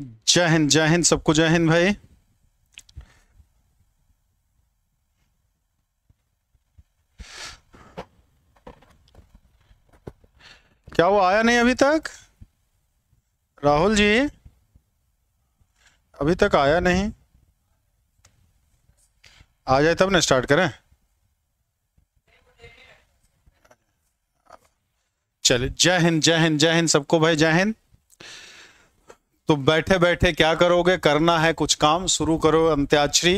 जय हिंद जय हिंद सबको जय हिंद भाई क्या वो आया नहीं अभी तक राहुल जी अभी तक आया नहीं आ जाए तब ना स्टार्ट करें चलिए जय हिंद जय हिंद जय हिंद सबको भाई जय हिंद तो बैठे बैठे क्या करोगे करना है कुछ काम शुरू करो अंत्याक्षरी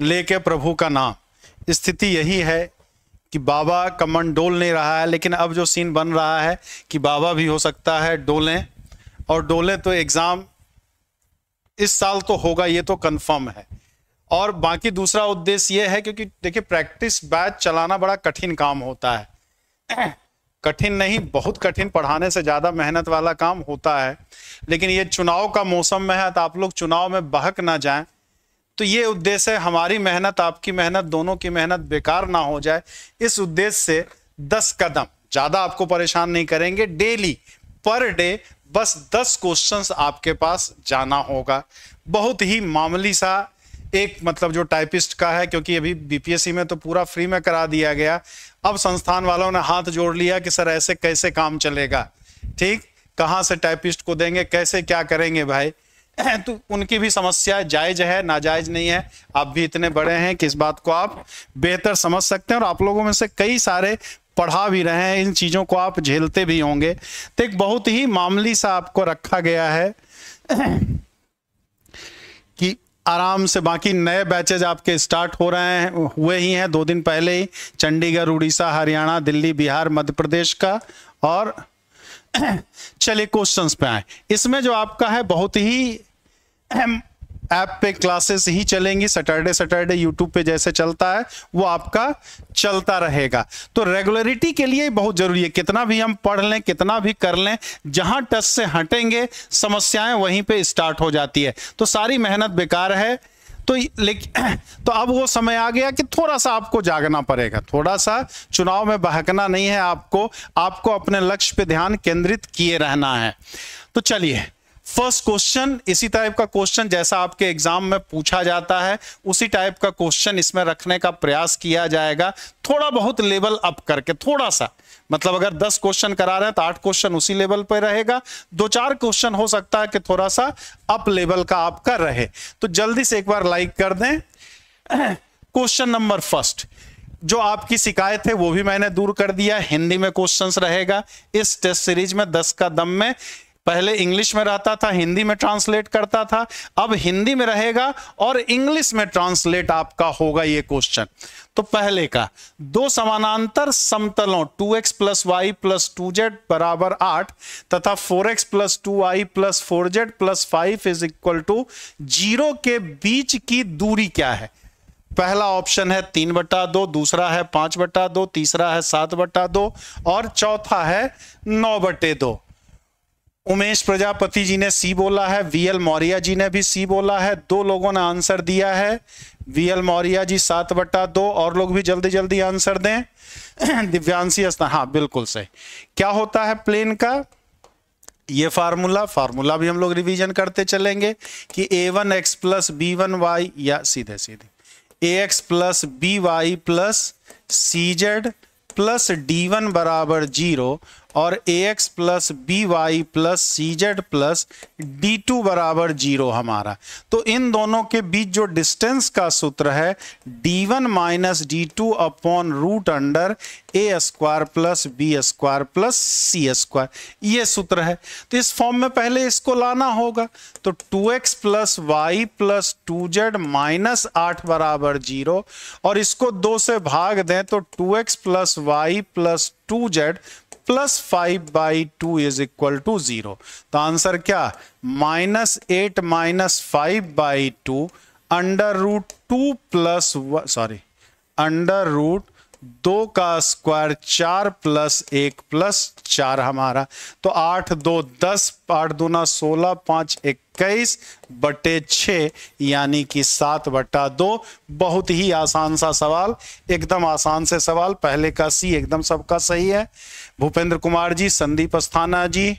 लेके प्रभु का नाम स्थिति यही है कि बाबा कमन डोल नहीं रहा है लेकिन अब जो सीन बन रहा है कि बाबा भी हो सकता है डोलें और डोले तो एग्ज़ाम इस साल तो होगा ये तो कंफर्म है और बाकी दूसरा उद्देश्य ये है क्योंकि देखिए प्रैक्टिस बैच चलाना बड़ा कठिन काम होता है कठिन नहीं बहुत कठिन पढ़ाने से ज़्यादा मेहनत वाला काम होता है लेकिन ये चुनाव का मौसम में है तो आप लोग चुनाव में बहक ना जाएं तो ये उद्देश्य हमारी मेहनत आपकी मेहनत दोनों की मेहनत बेकार ना हो जाए इस उद्देश्य से दस कदम ज़्यादा आपको परेशान नहीं करेंगे डेली पर डे बस दस क्वेश्चंस आपके पास जाना होगा बहुत ही मामूली सा एक मतलब जो टाइपिस्ट का है क्योंकि अभी बीपीएससी में तो पूरा फ्री में करा दिया गया अब संस्थान वालों ने हाथ जोड़ लिया कि सर ऐसे कैसे काम चलेगा ठीक कहाँ से टाइपिस्ट को देंगे कैसे क्या करेंगे भाई तो उनकी भी समस्या जायज है नाजायज नहीं है आप भी इतने बड़े हैं कि इस बात को आप बेहतर समझ सकते हैं और आप लोगों में से कई सारे पढ़ा भी रहे हैं इन चीज़ों को आप झेलते भी होंगे तो एक बहुत ही मामली सा आपको रखा गया है कि आराम से बाकी नए बैचेज आपके स्टार्ट हो रहे हैं हुए ही हैं दो दिन पहले ही चंडीगढ़ उड़ीसा हरियाणा दिल्ली बिहार मध्य प्रदेश का और चलिए क्वेश्चंस पे आए इसमें जो आपका है बहुत ही ऐप पे क्लासेस ही चलेंगी सैटरडे सैटरडे यूट्यूब पे जैसे चलता है वो आपका चलता रहेगा तो रेगुलरिटी के लिए बहुत जरूरी है कितना भी हम पढ़ लें कितना भी कर लें जहां टच से हटेंगे समस्याएं वहीं पे स्टार्ट हो जाती है तो सारी मेहनत बेकार है तो लेकिन तो अब वो समय आ गया कि थोड़ा सा आपको जागना पड़ेगा थोड़ा सा चुनाव में बहकना नहीं है आपको आपको अपने लक्ष्य पे ध्यान केंद्रित किए रहना है तो चलिए फर्स्ट क्वेश्चन इसी टाइप का क्वेश्चन जैसा आपके एग्जाम में पूछा जाता है उसी टाइप का क्वेश्चन इसमें रखने का प्रयास किया जाएगा थोड़ा बहुत लेवल अप करके थोड़ा सा मतलब अगर दस क्वेश्चन करा रहे हैं तो आठ क्वेश्चन उसी लेवल पर रहेगा दो चार क्वेश्चन हो सकता है कि थोड़ा सा अप लेवल का आप कर रहे तो जल्दी से एक बार लाइक कर दें क्वेश्चन नंबर फर्स्ट जो आपकी शिकायत है वो भी मैंने दूर कर दिया हिंदी में क्वेश्चंस रहेगा इस टेस्ट सीरीज में दस का दम में पहले इंग्लिश में रहता था हिंदी में ट्रांसलेट करता था अब हिंदी में रहेगा और इंग्लिश में ट्रांसलेट आपका होगा ये क्वेश्चन तो पहले का दो समानांतर समतलों 2x x plus Y plus two z बराबर आठ तथा 4x x plus two y plus four z plus five is equal to zero के बीच की दूरी क्या है पहला ऑप्शन है तीन बटा दो दूसरा है पांच बटा दो तीसरा है सात बटा दो और चौथा है नौ बटे दो उमेश प्रजापति जी ने सी बोला है वीएल मौर्या जी ने भी सी बोला है दो लोगों ने आंसर दिया है वीएल मौर्या जी सात बट्टा दो और लोग भी जल्दी जल्दी आंसर दें दिव्यांशी अस्तान हाँ बिल्कुल सही क्या होता है प्लेन का ये फार्मूला फार्मूला भी हम लोग रिवीजन करते चलेंगे कि a one x plus b one y या सीधे सीधे a x plus b y plus c z plus d one बराबर जीरो और a x plus b y plus c z plus d two बराबर zero हमारा तो इन दोनों के बीच जो डिस्टेंस का सूत्र है D one minus D two upon root under A square plus B square plus C square ये सूत्र है तो इस फॉर्म में पहले इसको लाना होगा तो two x plus Y plus two Z minus आठ बराबर जीरो और इसको दो से भाग दें तो two x plus Y plus two Z plus five by two is equal to zero तो आंसर क्या minus eight minus five by two under root two plus sorry under root दो का स्क्वायर चार प्लस एक plus चार हमारा तो आठ दो दस आठ दूना सोलह पाँच इक्कीस बटे छ यानी कि सात बटा दो बहुत ही आसान सा सवाल एकदम आसान से सवाल पहले का सी एकदम सबका सही है भूपेंद्र कुमार जी संदीप अस्थाना जी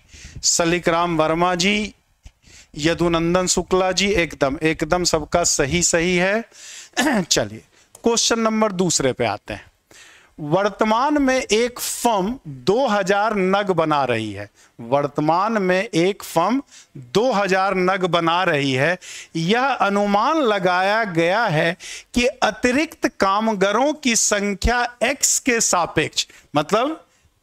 सलिक राम वर्मा जी यदुनंदन शुक्ला जी एकदम एकदम सबका सही सही है चलिए क्वेश्चन नंबर दूसरे पे आते हैं वर्तमान में एक फर्म 2000 नग बना रही है वर्तमान में एक फर्म 2000 नग बना रही है यह अनुमान लगाया गया है कि अतिरिक्त कामगारों की संख्या एक्स के सापेक्ष मतलब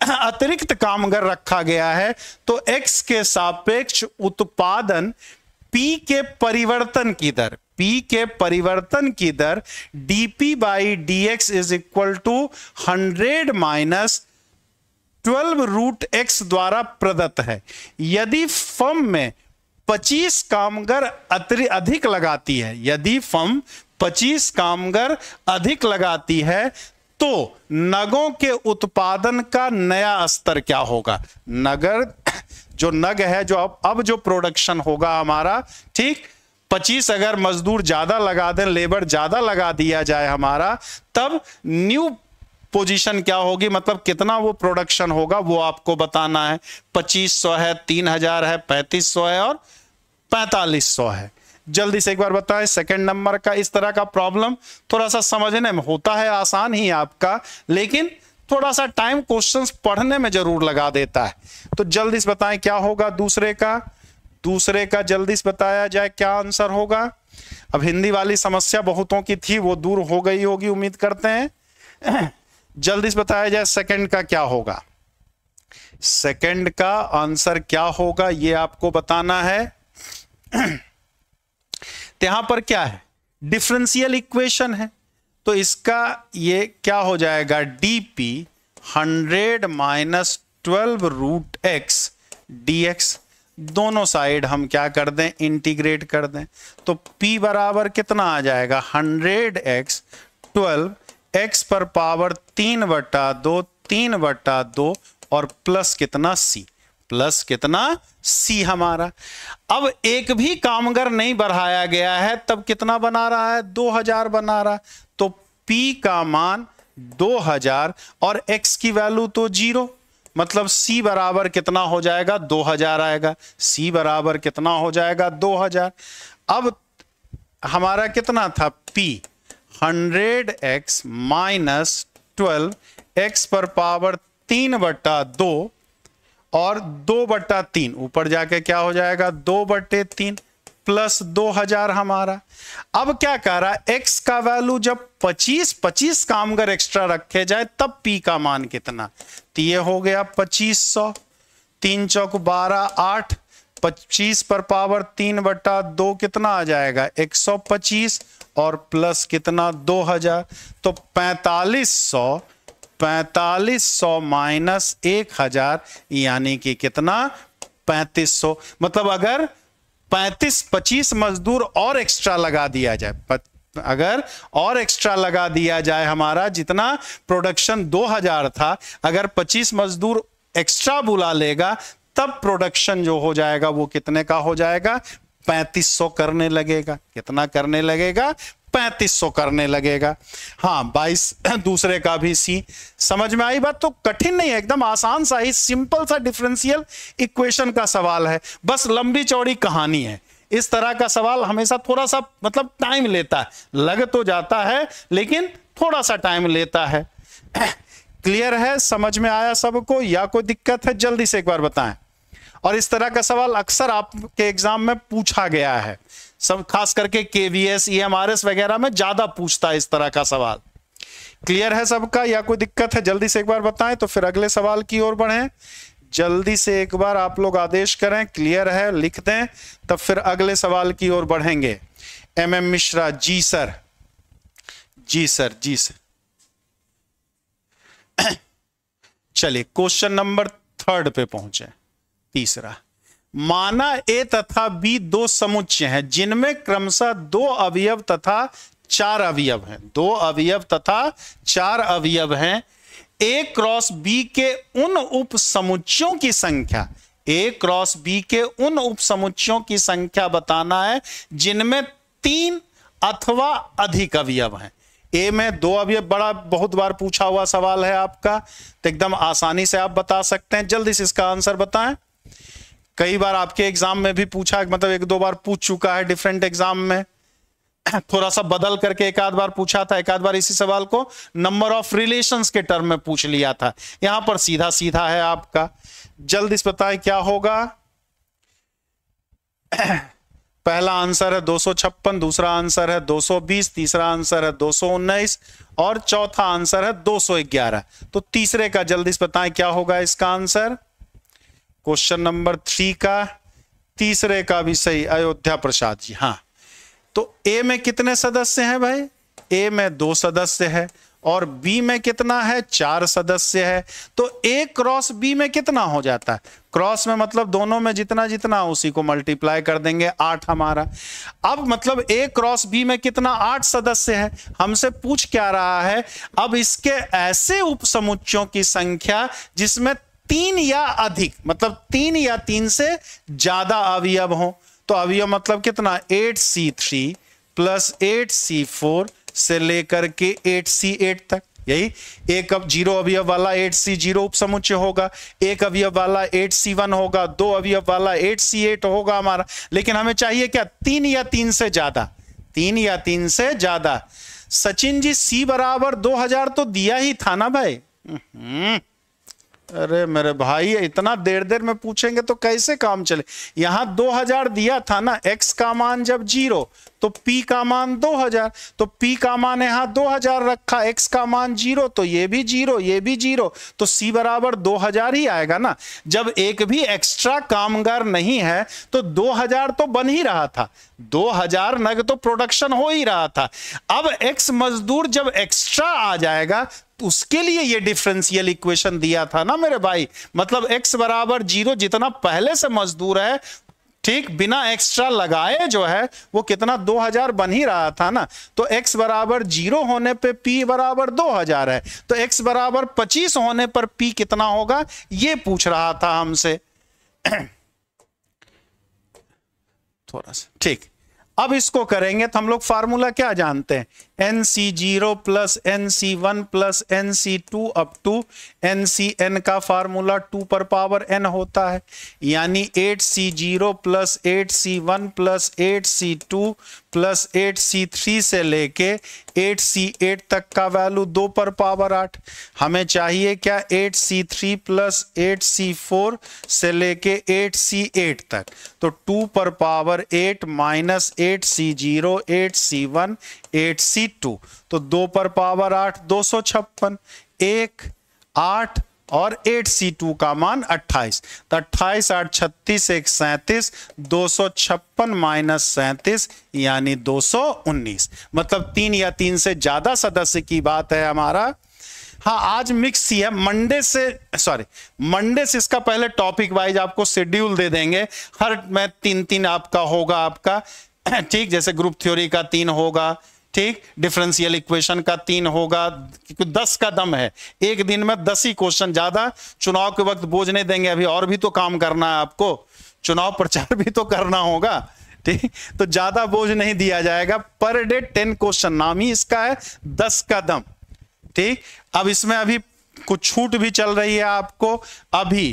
अतिरिक्त कामगार रखा गया है तो एक्स के सापेक्ष उत्पादन पी के परिवर्तन की दर पी के परिवर्तन की दर DP by D X is equal to hundred minus twelve root X द्वारा प्रदत्त है यदि फर्म में 25 कामगर अधिक लगाती है यदि फर्म 25 कामगर अधिक लगाती है तो नगों के उत्पादन का नया स्तर क्या होगा नगर जो नग है जो अब अब जो प्रोडक्शन होगा हमारा ठीक 25 अगर मजदूर ज्यादा लगा दें लेबर ज्यादा लगा दिया जाए हमारा तब न्यू पोजीशन क्या होगी मतलब कितना वो प्रोडक्शन होगा वो आपको बताना है पच्चीस सौ है तीन हजार है पैंतीस सौ है और 4500 सौ है जल्दी से एक बार बताएं सेकंड नंबर का इस तरह का प्रॉब्लम थोड़ा सा समझने में होता है आसान ही आपका लेकिन थोड़ा सा टाइम क्वेश्चंस पढ़ने में जरूर लगा देता है तो जल्दी से बताएं क्या होगा दूसरे का दूसरे का जल्दी से बताया जाए क्या आंसर होगा अब हिंदी वाली समस्या बहुतों की थी वो दूर हो गई होगी उम्मीद करते हैं जल्दी से बताया जाए सेकंड का क्या होगा सेकंड का आंसर क्या होगा ये आपको बताना है तो यहां पर क्या है डिफरेंशियल इक्वेशन है तो इसका ये क्या हो जाएगा D P hundred minus twelve root X D X दोनों साइड हम क्या कर दें इंटीग्रेट कर दें तो p बराबर कितना आ जाएगा हंड्रेड एक्स ट्वेल्व एक्स पर पावर तीन बटा दो तीन बटा दो और प्लस कितना c प्लस कितना c हमारा अब एक भी कामगर नहीं बढ़ाया गया है तब कितना बना रहा है दो हजार बना रहा P का मान 2000 और X की वैल्यू तो जीरो मतलब C बराबर कितना हो जाएगा 2000 आएगा C बराबर कितना हो जाएगा 2000 अब हमारा कितना था P 100x minus twelve X पर पावर तीन बट्टा दो और दो बट्टा तीन ऊपर जाके क्या हो जाएगा दो बट्टे तीन प्लस दो हजार हमारा अब क्या कह रहा है एक्स का वैल्यू जब 25 25 काम एक्स्ट्रा रखे जाए तब पी का मान कितना तो ये हो गया 2500 तीन चौक बारह आठ पच्चीस पर पावर तीन बटा दो कितना आ जाएगा 125 और प्लस कितना 2000 तो 4500 सौ माइनस हजार यानी कि कितना 3500 मतलब अगर पैंतीस पच्चीस मजदूर और एक्स्ट्रा लगा दिया जाए अगर और एक्स्ट्रा लगा दिया जाए हमारा जितना प्रोडक्शन 2000 था अगर 25 मजदूर एक्स्ट्रा बुला लेगा तब प्रोडक्शन जो हो जाएगा वो कितने का हो जाएगा 3500 करने लगेगा कितना करने लगेगा 3500 करने लगेगा हाँ 22 दूसरे का भी सी समझ में आई बात तो कठिन नहीं है एकदम आसान सा ही सिंपल सा डिफरेंशियल इक्वेशन का सवाल है बस लंबी चौड़ी कहानी है इस तरह का सवाल हमेशा थोड़ा सा मतलब टाइम लेता है लग तो जाता है लेकिन थोड़ा सा टाइम लेता है क्लियर है समझ में आया सबको या कोई दिक्कत है जल्दी से एक बार बताएं और इस तरह का सवाल अक्सर आपके एग्जाम में पूछा गया है सब खास करके के वी एस आर एस वगैरह में ज्यादा पूछता है इस तरह का सवाल क्लियर है सबका या कोई दिक्कत है जल्दी से एक बार बताएं तो फिर अगले सवाल की ओर बढ़े जल्दी से एक बार आप लोग आदेश करें क्लियर है लिख दें तब फिर अगले सवाल की ओर बढ़ेंगे M M Mishra ji sir ji sir ji sir चलिए क्वेश्चन नंबर थर्ड पे पहुंचे तीसरा माना ए तथा बी दो समुच्चय हैं जिनमें क्रमशः दो अवयव तथा चार अवयव हैं दो अवयव तथा चार अवयव हैं ए क्रॉस बी के उन उप समुच्चयों की संख्या ए क्रॉस बी के उन उप समुच्चयों की संख्या बताना है जिनमें तीन अथवा अधिक अवयव हैं ए में दो अवयव बड़ा बहुत बार पूछा हुआ सवाल है आपका तो एकदम आसानी से आप बता सकते हैं जल्दी से इसका आंसर बताएं कई बार आपके एग्जाम में भी पूछा मतलब एक दो बार पूछ चुका है डिफरेंट एग्जाम में थोड़ा सा बदल करके एक आध बार पूछा था एक आध बार इसी सवाल को नंबर ऑफ रिलेशन के टर्म में पूछ लिया था यहां पर सीधा सीधा है आपका जल्द इस बताए क्या होगा पहला आंसर है दो दूसरा आंसर है 220, तीसरा आंसर है 219 और चौथा आंसर है 211। तो तीसरे का जल्दी से बताएं क्या होगा इसका आंसर क्वेश्चन नंबर थ्री का तीसरे का भी सही अयोध्या प्रसाद जी हाँ तो ए में कितने सदस्य हैं भाई ए में दो सदस्य है और बी में कितना है चार सदस्य है तो ए क्रॉस बी में कितना हो जाता है क्रॉस में मतलब दोनों में जितना जितना उसी को मल्टीप्लाई कर देंगे आठ हमारा अब मतलब ए क्रॉस बी में कितना आठ सदस्य है हमसे पूछ क्या रहा है अब इसके ऐसे उपसमुच्चयों की संख्या जिसमें तीन या अधिक मतलब तीन या तीन से ज्यादा अवयव हो तो अवयव मतलब कितना eight C three plus eight C four से लेकर के एट सी एट तक यही एक अब जीरो अवयव वाला एट सी जीरो उपसमुच्चय होगा एक अवयव वाला एट सी वन होगा दो अवयव वाला एट सी एट होगा हमारा लेकिन हमें चाहिए क्या तीन या तीन से ज्यादा तीन या तीन से ज्यादा सचिन जी सी बराबर दो हजार तो दिया ही था ना भाई हम्म। अरे मेरे भाई इतना देर देर में पूछेंगे तो कैसे काम चले यहां 2000 दिया था ना x का मान जब जीरो तो p का मान 2000 तो p का मान यहां 2000 रखा x का मान जीरो तो ये भी जीरो ये भी जीरो तो c बराबर 2000 ही आएगा ना जब एक भी एक्स्ट्रा कामगार नहीं है तो 2000 तो बन ही रहा था 2000 नग तो प्रोडक्शन हो ही रहा था अब एक्स मजदूर जब एक्स्ट्रा आ जाएगा उसके लिए ये डिफरेंशियल इक्वेशन दिया था ना मेरे भाई मतलब x बराबर जीरो जितना पहले से मजदूर है ठीक बिना एक्स्ट्रा लगाए जो है वो कितना 2000 बन ही रहा था ना तो x बराबर जीरो होने पे p बराबर 2000 है तो x बराबर 25 होने पर p कितना होगा ये पूछ रहा था हमसे थोड़ा सा ठीक अब इसको करेंगे तो हम लोग फार्मूला क्या जानते हैं N C zero plus N C one plus N C two up to N C N का फार्मूला टू पर पावर एन होता है यानी eight C zero plus eight C one plus eight C two plus eight C three से लेके eight C eight तक का value दो पर पावर आठ हमें चाहिए क्या eight C three plus eight C four से लेके एट सी एट तक तो टू पर power eight minus eight C zero eight C one eight C two तो दो पर पावर आठ दो सौ छप्पन एक आठ और 8C2 का मान 28 तो अट्ठाईस आठ छत्तीस एक सैंतीस दो सौ छप्पन माइनस सैंतीस यानी उन्नीस मतलब तीन या तीन से ज्यादा सदस्य की बात है हमारा हाँ आज मिक्स ही है मंडे से सॉरी मंडे से इसका पहले टॉपिक वाइज आपको शेड्यूल दे देंगे हर में तीन तीन आपका होगा आपका ठीक जैसे ग्रुप थ्योरी का तीन होगा ठीक डिफरेंशियल इक्वेशन का तीन होगा क्योंकि दस का दम है एक दिन में दस ही क्वेश्चन ज्यादा चुनाव के वक्त बोझ नहीं देंगे अभी और भी तो काम करना है आपको चुनाव प्रचार भी तो करना होगा ठीक तो ज्यादा बोझ नहीं दिया जाएगा पर डे टेन क्वेश्चन नाम ही इसका है दस का दम ठीक अब इसमें अभी कुछ छूट भी चल रही है आपको अभी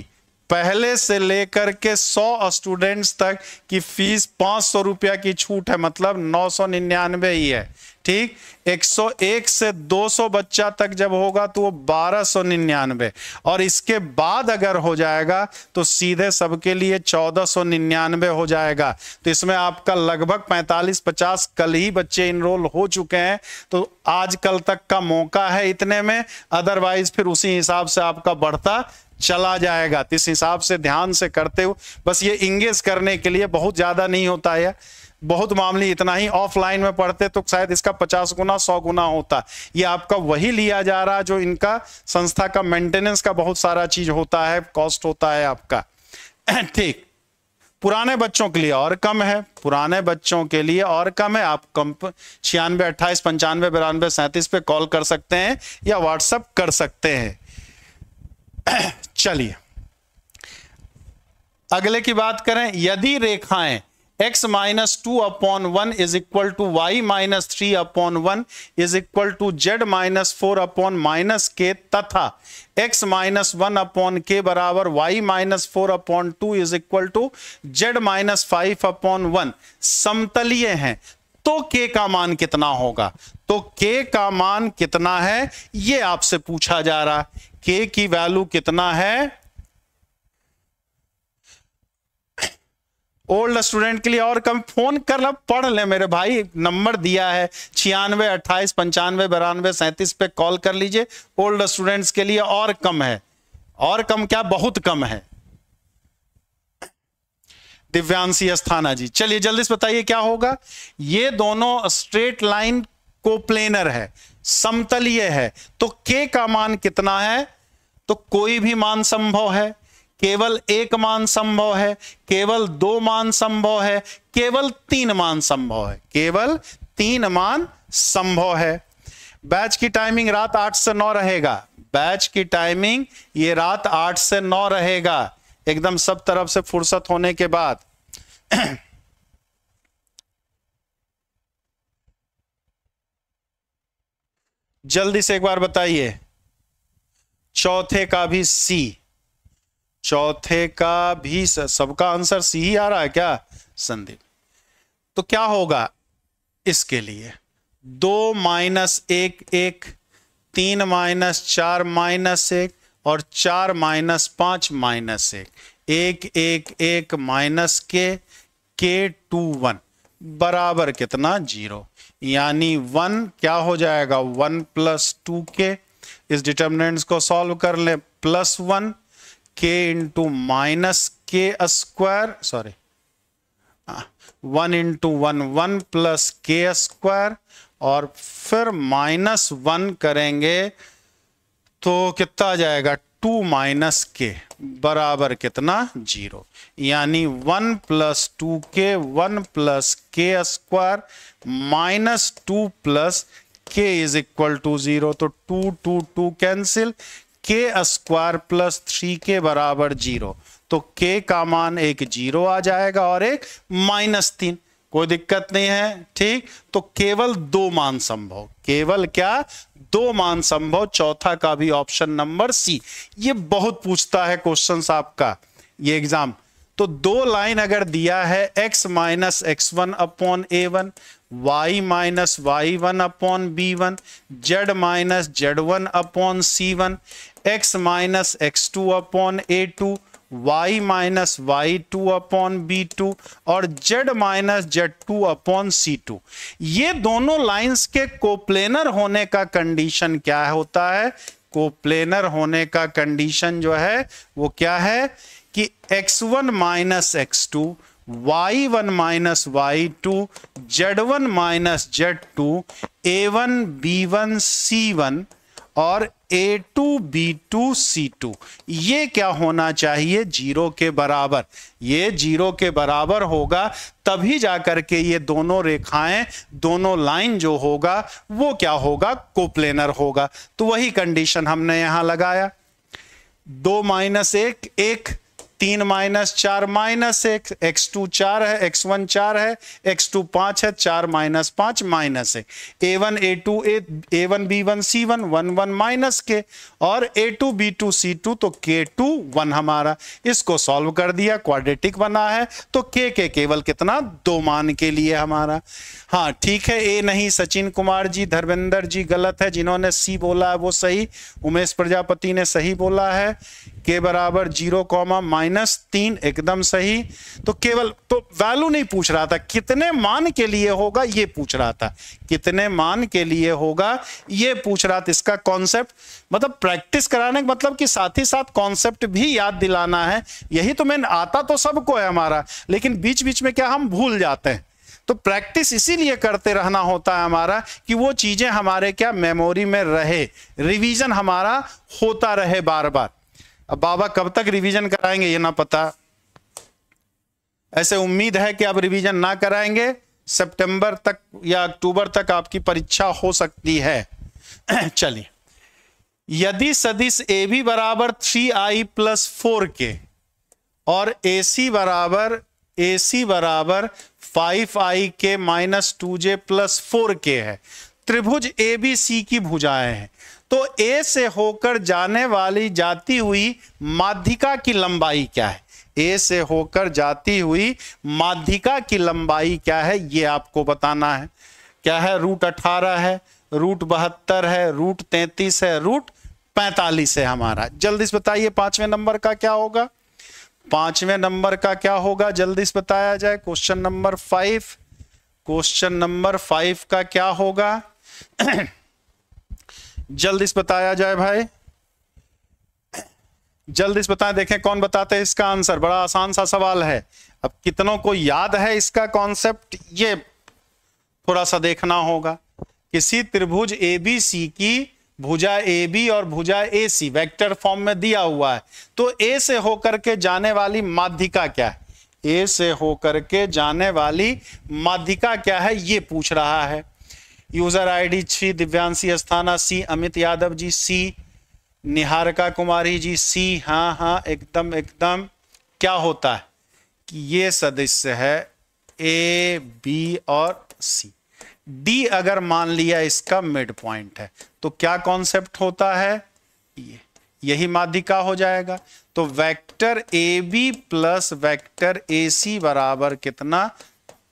पहले से लेकर के 100 स्टूडेंट्स तक की फीस पांच सौ रुपया की छूट है मतलब नौ सौ निन्यानवे ही है ठीक 101 से 200 बच्चा तक जब होगा तो वो बारह और इसके बाद अगर हो जाएगा तो सीधे सबके लिए चौदह हो जाएगा तो इसमें आपका लगभग 45-50 कल ही बच्चे इनरोल हो चुके हैं तो आज कल तक का मौका है इतने में अदरवाइज फिर उसी हिसाब से आपका बढ़ता चला जाएगा तो इस हिसाब से ध्यान से करते हुए बस ये इंगेज करने के लिए बहुत ज़्यादा नहीं होता है बहुत मामले इतना ही ऑफलाइन में पढ़ते तो शायद इसका पचास गुना सौ गुना होता ये आपका वही लिया जा रहा जो इनका संस्था का मेंटेनेंस का बहुत सारा चीज होता है कॉस्ट होता है आपका ठीक पुराने बच्चों के लिए और कम है पुराने बच्चों के लिए और कम है आप कम छियानवे अट्ठाईस पंचानवे बिरानवे सैंतीस पे कॉल कर सकते हैं या व्हाट्सअप कर सकते हैं चलिए अगले की बात करें यदि रेखाएं x minus two upon one is equal to Y minus three upon one is equal to Z minus four upon minus K तथा x minus one upon K बराबर y minus four upon two is equal to Z minus five upon one समतलीय हैं तो k का मान कितना होगा तो k का मान कितना है ये आपसे पूछा जा रहा है k की वैल्यू कितना है ओल्ड स्टूडेंट के लिए और कम फोन कर लो पढ़ ले मेरे भाई नंबर दिया है छियानवे अट्ठाईस पंचानवे बिरानवे सैंतीस पे कॉल कर लीजिए ओल्ड स्टूडेंट्स के लिए और कम है और कम क्या बहुत कम है दिव्यांशी अस्थाना जी चलिए जल्दी से बताइए क्या होगा ये दोनों स्ट्रेट लाइन को प्लेनर है समतलीय है तो के का मान कितना है तो कोई भी मान संभव है केवल एक मान संभव है केवल दो मान संभव है केवल तीन मान संभव है केवल तीन मान संभव है बैच की टाइमिंग रात आठ से नौ रहेगा बैच की टाइमिंग ये रात आठ से नौ रहेगा एकदम सब तरफ से फुर्सत होने के बाद जल्दी से एक बार बताइए चौथे का भी सी चौथे का भी सबका आंसर सी ही आ रहा है क्या संदीप तो क्या होगा इसके लिए दो माइनस एक एक तीन माइनस चार माइनस एक और चार माइनस पांच माइनस एक एक एक एक माइनस के के टू वन बराबर कितना जीरो यानी वन क्या हो जाएगा वन प्लस टू के इस डिटर्मिनेंट्स को सॉल्व कर ले plus one K into minus K square sorry one into one one plus K square और फिर माइनस वन करेंगे तो कितना आ जाएगा टू माइनस के बराबर कितना जीरो यानी one plus two K one plus K square minus two plus K is equal to zero तो two two two cancel K square plus three K बराबर जीरो तो k का मान एक जीरो आ जाएगा और एक माइनस तीन कोई दिक्कत नहीं है ठीक तो केवल दो मान संभव केवल क्या दो मान संभव चौथा का भी ऑप्शन नंबर सी ये बहुत पूछता है क्वेश्चन आपका ये एग्जाम तो दो लाइन अगर दिया है x minus X one upon A one Y minus Y one upon B one Z minus Z one upon C one X minus X two upon A two Y minus Y two upon B two और Z minus Z two upon C two ये दोनों lines के coplanar होने का condition क्या होता है coplanar होने का कंडीशन जो है वो क्या है कि X one minus X two Y one minus Y two Z one minus Z two A one B one C one और ए two B two C two ये क्या होना चाहिए जीरो के बराबर ये जीरो के बराबर होगा तभी जा करके ये दोनों रेखाएं दोनों लाइन जो होगा वो क्या होगा कोप्लेनर होगा तो वही कंडीशन हमने यहां लगाया दो माइनस एक एक तीन माइनस चार माइनस एक एक्स टू चार है एक्स वन चार है एक्स टू पांच है चार माइनस पांच माइनस एक A one A two A one B one C one one one minus K और ए two B two C two तो के टू वन हमारा इसको सॉल्व कर दिया क्वाड्रेटिक बना है तो के के केवल कितना दो मान के लिए हमारा हाँ ठीक है ए नहीं सचिन कुमार जी धर्मेंद्र जी गलत है जिन्होंने सी बोला है वो सही उमेश प्रजापति ने सही बोला है के बराबर जीरो कॉमा माइनस तीन एकदम सही तो केवल तो वैल्यू नहीं पूछ रहा था कितने मान के लिए होगा ये पूछ रहा था कितने मान के लिए होगा ये पूछ रहा था इसका कॉन्सेप्ट मतलब प्रैक्टिस कराने का मतलब कि साथ ही साथ कॉन्सेप्ट भी याद दिलाना है यही तो मैंने आता तो सबको है हमारा लेकिन बीच बीच में क्या हम भूल जाते हैं तो प्रैक्टिस इसीलिए करते रहना होता है हमारा कि वो चीज़ें हमारे क्या मेमोरी में रहे रिवीजन हमारा होता रहे बार बार अब बाबा कब तक रिवीजन कराएंगे ये ना पता ऐसे उम्मीद है कि आप रिवीजन ना कराएंगे सितंबर तक या अक्टूबर तक आपकी परीक्षा हो सकती है चलिए यदि सदिश ए बी बराबर three I plus four K और ए सी बराबर ए सी बराबर five I K minus two J plus four K है त्रिभुज ए बी सी की भुजाएं हैं तो ए से होकर जाने वाली जाती हुई माध्यिका की लंबाई क्या है ए से होकर जाती हुई माध्यिका की लंबाई क्या है ये आपको बताना है क्या है रूट अठारह है रूट बहत्तर है रूट तैतीस है रूट पैंतालीस है हमारा जल्दी से बताइए पांचवें नंबर का क्या होगा पांचवें नंबर का क्या होगा जल्दी से बताया जाए question number five question number five का क्या होगा जल्द इस बताया जाए भाई जल्द इस बताएं देखें कौन बताते हैं इसका आंसर बड़ा आसान सा सवाल है अब कितनों को याद है इसका कॉन्सेप्ट ये थोड़ा सा देखना होगा किसी त्रिभुज ए बी सी की भुजा ए बी और भुजा ए सी वैक्टर फॉर्म में दिया हुआ है तो ए से होकर के जाने वाली माध्यिका क्या है ए से होकर के जाने वाली माध्यिका क्या है ये पूछ रहा है user ID C Divyanshi Asthana C Amit Yadav ji C Niharika Kumari ji C हाँ हाँ एकदम एकदम क्या होता है कि ये सदस्य है ए बी और सी डी अगर मान लिया इसका मिड पॉइंट है तो क्या कॉन्सेप्ट होता है ये यही माध्यिका हो जाएगा तो vector A B plus vector A C बराबर कितना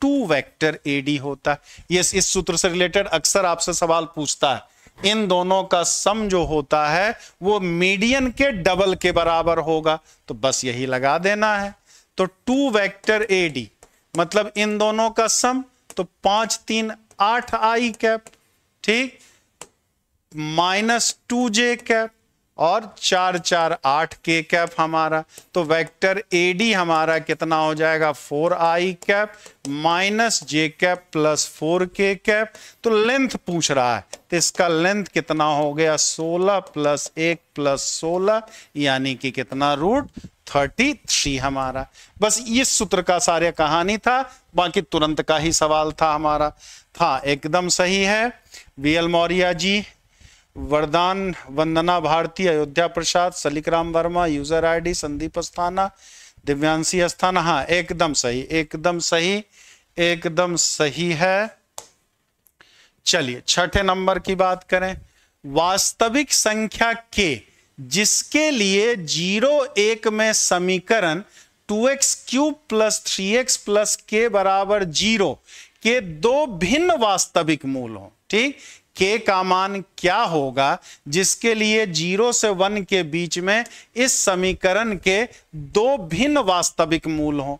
टू वेक्टर एडी होता है यस इस सूत्र से रिलेटेड अक्सर आपसे सवाल पूछता है इन दोनों का सम जो होता है वो मीडियन के डबल के बराबर होगा तो बस यही लगा देना है तो टू वेक्टर एडी मतलब इन दोनों का सम तो पांच तीन आठ आई कैप ठीक माइनस टू जे कैप और चार चार आठ के कैप हमारा तो वेक्टर एडी हमारा कितना हो जाएगा four I cap minus J cap plus four K cap तो लेंथ पूछ रहा है तो इसका लेंथ कितना हो गया सोलह प्लस एक प्लस सोलह यानी कि कितना रूट थर्टी थ्री हमारा बस इस सूत्र का सारे कहानी था बाकी तुरंत का ही सवाल था हमारा था एकदम सही है we L Maurya ji Vardan Vandana Bharti Ayodhya Prasad Salikram Verma user ID Sandeep Asthana Divyanshi Asthana हाँ एकदम सही एकदम सही एकदम सही है चलिए छठे नंबर की बात करें वास्तविक संख्या के जिसके लिए जीरो एक में समीकरण two X cube plus three X plus K बराबर जीरो के दो भिन्न वास्तविक मूल हो ठीक के का मान क्या होगा जिसके लिए जीरो से वन के बीच में इस समीकरण के दो भिन्न वास्तविक मूल हों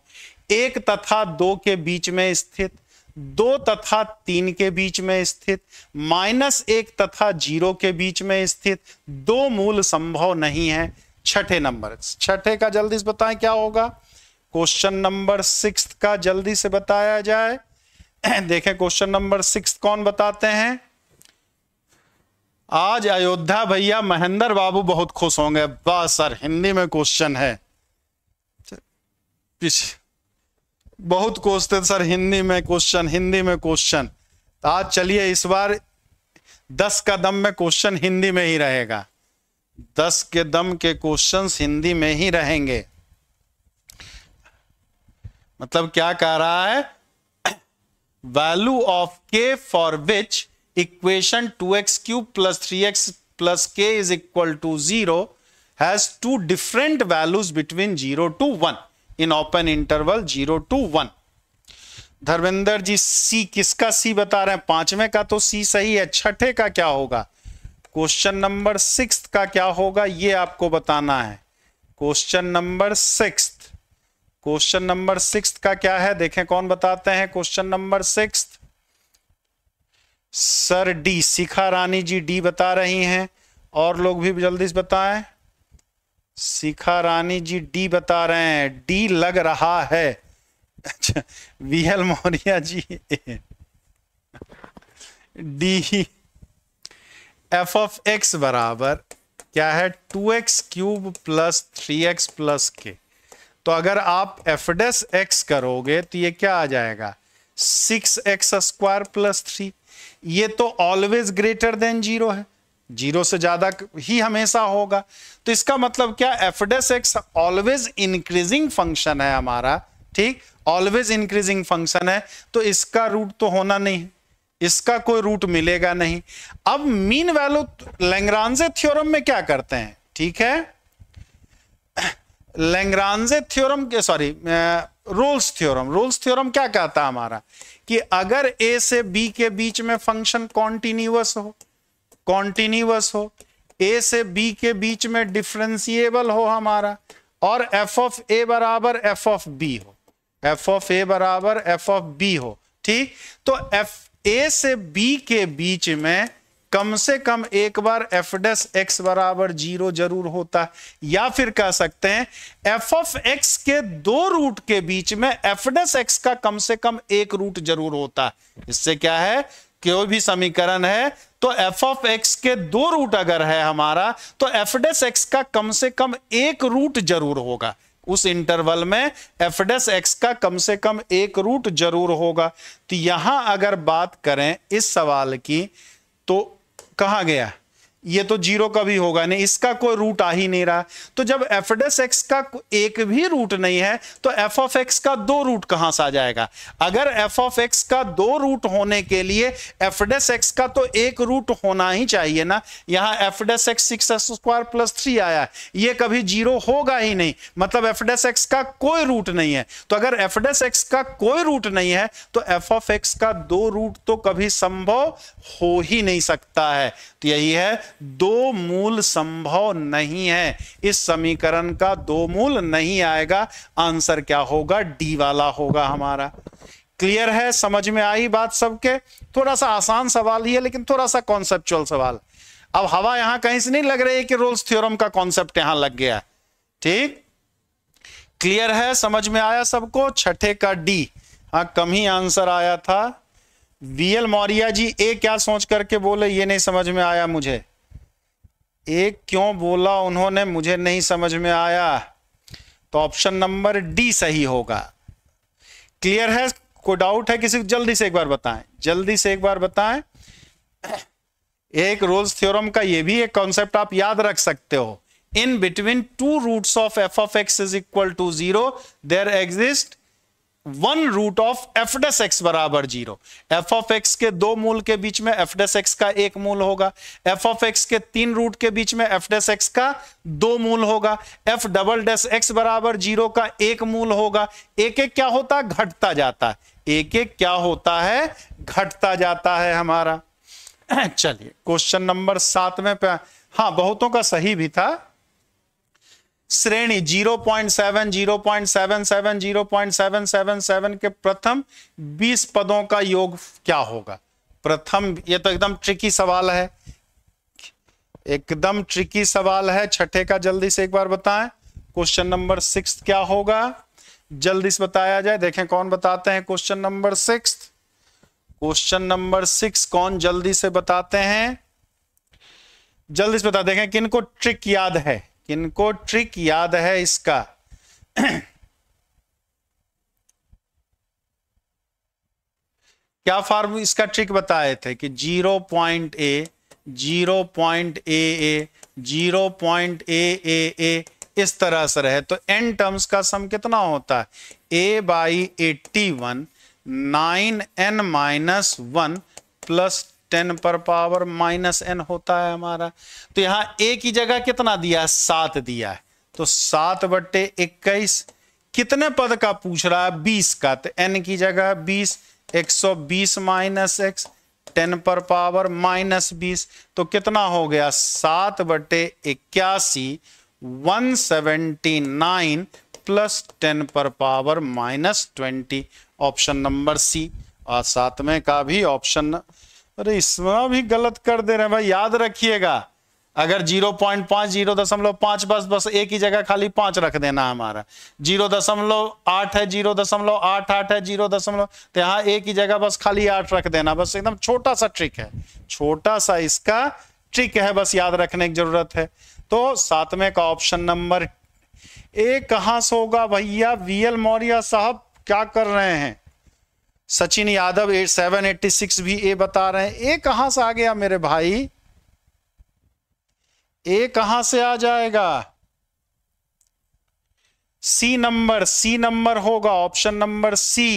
एक तथा दो के बीच में स्थित दो तथा तीन के बीच में स्थित माइनस एक तथा जीरो के बीच में स्थित दो मूल संभव नहीं है छठे नंबर छठे का जल्दी से बताएं क्या होगा क्वेश्चन नंबर सिक्स का जल्दी से बताया जाए देखें क्वेश्चन नंबर सिक्स कौन बताते हैं आज अयोध्या भैया महेंद्र बाबू बहुत खुश होंगे वाह सर हिंदी में क्वेश्चन है बहुत कोसते सर हिंदी में क्वेश्चन हिंदी में क्वेश्चन तो आज चलिए इस बार दस का दम में क्वेश्चन हिंदी में ही रहेगा दस के दम के क्वेश्चन हिंदी में ही रहेंगे मतलब क्या कह रहा है value of K for which X cube plus three X plus K is equal to zero has two different values between zero to one in open interval zero to one Dharmendra ji C किसका C बता रहे हैं पांचवें का तो सी सही है छठे का क्या होगा क्वेश्चन नंबर सिक्स का क्या होगा ये आपको बताना है question number six question number six का क्या है देखें कौन बताते हैं question number six sir D Shikha Rani ji D बता रही हैं और लोग भी जल्दी से बताएं शिखा रानी जी डी बता रहे हैं डी लग रहा है अच्छा V L Maurya ji D F of X बराबर क्या है two X cube plus three X plus K तो अगर आप एफ डेस एक्स करोगे तो ये क्या आ जाएगा six X square plus three ये तो ऑलवेज ग्रेटर देन जीरो है जीरो से ज्यादा ही हमेशा होगा तो इसका मतलब क्या F dash X always increasing function है हमारा ठीक ऑलवेज इंक्रीजिंग फंक्शन है तो इसका रूट तो होना नहीं है इसका कोई रूट मिलेगा नहीं अब मीन वैल्यू लेंग्रांजे थ्योरम में क्या करते हैं ठीक है लेंग्रांजे थ्योरम के sorry Rolle's theorem Rolle's theorem क्या कहता है हमारा कि अगर ए से बी के बीच में फंक्शन कॉन्टिन्यूस हो कॉन्टिन्यूस हो ए से बी के बीच में डिफ्रेंसिएबल हो हमारा और एफ ऑफ ए बराबर एफ ऑफ बी हो एफ ऑफ ए बराबर एफ ऑफ बी हो ठीक तो एफ ए से बी के बीच में कम से कम एक बार एफ डेस एक्स बराबर जीरो जरूर होता है या फिर कह सकते हैं एफ ऑफ एक्स के दो रूट के बीच में एफ डेस एक्स का कम से कम एक रूट जरूर होता है इससे क्या है कोई भी समीकरण है तो एफ ऑफ एक्स के दो रूट अगर है हमारा तो एफ डेस एक्स का कम से कम एक रूट जरूर होगा उस इंटरवल में एफ डेस एक्स का कम से कम एक रूट जरूर होगा तो यहां अगर बात करें इस सवाल की तो कहा गया ये तो जीरो का भी होगा नहीं इसका कोई रूट आ ही नहीं रहा तो जब एफ डेस एक्स का एक भी रूट नहीं है तो एफ ऑफ एक्स का दो रूट कहां से आ जाएगा अगर एफ ऑफ एक्स का दो रूट होने के लिए एफ डेस एक्स का तो एक रूट होना ही चाहिए ना यहां F dash X six square plus three आया ये कभी जीरो होगा ही नहीं मतलब एफ डेस एक्स का कोई रूट नहीं है तो अगर एफ डेस एक्स का कोई रूट नहीं है तो एफ ऑफ एक्स का दो रूट तो कभी संभव हो ही नहीं सकता है तो यही है दो मूल संभव नहीं है इस समीकरण का दो मूल नहीं आएगा आंसर क्या होगा डी वाला होगा हमारा क्लियर है समझ में आई बात सबके थोड़ा सा आसान सवाल ही है लेकिन थोड़ा सा कॉन्सेप्चुअल सवाल अब हवा यहां कहीं से नहीं लग रही है कि रोल्स थ्योरम का कॉन्सेप्ट यहां लग गया ठीक क्लियर है समझ में आया सबको छठे का डी हाँ कम ही आंसर आया था वीएल मौर्या जी ए क्या सोच करके बोले ये नहीं समझ में आया मुझे एक क्यों बोला उन्होंने मुझे नहीं समझ में आया तो ऑप्शन नंबर डी सही होगा क्लियर है कोई डाउट है किसी जल्दी से एक बार बताएं जल्दी से एक बार बताएं एक रोल्स थ्योरम का ये भी एक कॉन्सेप्ट आप याद रख सकते हो in between two roots of F of X is equal to zero there exist one root of F dash X बराबर जीरो एफ ऑफ एक्स के दो मूल के बीच में एफ डेस एक्स का एक मूल होगा एफ ऑफ एक्स के तीन रूट के बीच में एफ डेस एक्स का दो मूल होगा एफ डबल डेस एक्स बराबर जीरो का एक मूल होगा एक एक क्या होता है घटता जाता है एक एक क्या होता है घटता जाता है हमारा चलिए क्वेश्चन नंबर सात में हाँ बहुतों का सही भी था श्रेणी 0.7, 0.77, 0.777 के प्रथम 20 पदों का योग क्या होगा प्रथम ये तो एकदम ट्रिकी सवाल है एकदम ट्रिकी सवाल है छठे का जल्दी से एक बार बताएं क्वेश्चन नंबर सिक्स क्या होगा जल्दी से बताया जाए देखें कौन बताते हैं question number six question number six कौन जल्दी से बताते हैं जल्दी से बता देखें किनको ट्रिक याद है किनको ट्रिक याद है इसका क्या फार्म इसका ट्रिक बताए थे कि zero point A zero point A A zero point A A A इस तरह से रहे तो एन टर्म्स का सम कितना होता है A by eighty one nine N minus one plus ten पर पावर माइनस एन होता है हमारा तो यहां ए की जगह कितना दिया है सात दिया है तो सात बट्टे इक्कीस कितने पद का पूछ रहा है बीस का तो एन की जगह बीस एक सौ बीस माइनस एक्स टेन पर पावर माइनस बीस तो कितना हो गया सात बटे इक्यासी one seventy nine plus ten पर power minus twenty option number C और सातवें का भी ऑप्शन अरे इसमें भी गलत कर दे रहे हैं भाई याद रखिएगा अगर जीरो पॉइंट पांच जीरो दशमलव पांच बस बस एक ही जगह खाली पांच रख देना हमारा जीरो दशमलव आठ है जीरो दशमलव आठ आठ है जीरो दशमलव तो यहाँ एक ही जगह बस खाली आठ रख देना बस एकदम छोटा सा ट्रिक है छोटा सा इसका ट्रिक है बस याद रखने की जरूरत है तो सातवें का ऑप्शन नंबर ए कहा से होगा भैया वीएल मौर्य साहब क्या कर रहे हैं Sachin Yadav eight seven eighty six भी ए बता रहे हैं ए कहां से आ गया मेरे भाई ए कहां से आ जाएगा सी नंबर सी नंबर होगा ऑप्शन नंबर सी